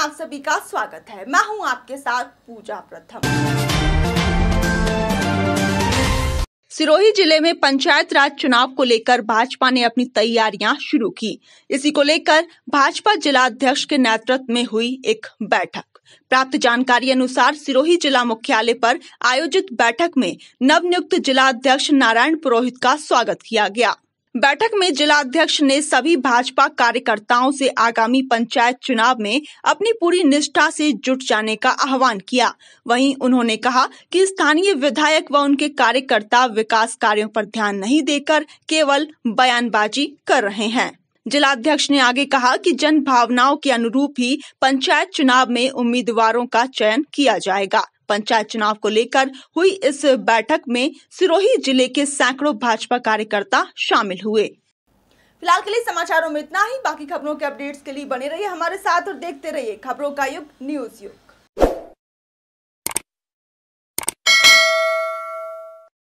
आप सभी का स्वागत है मैं हूं आपके साथ पूजा प्रथम सिरोही जिले में पंचायत राज चुनाव को लेकर भाजपा ने अपनी तैयारियां शुरू की इसी को लेकर भाजपा जिला अध्यक्ष के नेतृत्व में हुई एक बैठक प्राप्त जानकारी अनुसार सिरोही जिला मुख्यालय पर आयोजित बैठक में नवनियुक्त जिला अध्यक्ष नारायण पुरोहित का स्वागत किया गया बैठक में जिलाध्यक्ष ने सभी भाजपा कार्यकर्ताओं से आगामी पंचायत चुनाव में अपनी पूरी निष्ठा से जुट जाने का आह्वान किया वहीं उन्होंने कहा कि स्थानीय विधायक व उनके कार्यकर्ता विकास कार्यों पर ध्यान नहीं देकर केवल बयानबाजी कर रहे हैं जिलाध्यक्ष ने आगे कहा कि जन भावनाओं के अनुरूप ही पंचायत चुनाव में उम्मीदवारों का चयन किया जाएगा पंचायत चुनाव को लेकर हुई इस बैठक में सिरोही जिले के सैकड़ों भाजपा कार्यकर्ता शामिल हुए फिलहाल के लिए समाचारों में इतना ही बाकी खबरों के अपडेट्स के लिए बने रहिए हमारे साथ और देखते रहिए खबरों का युग न्यूज युग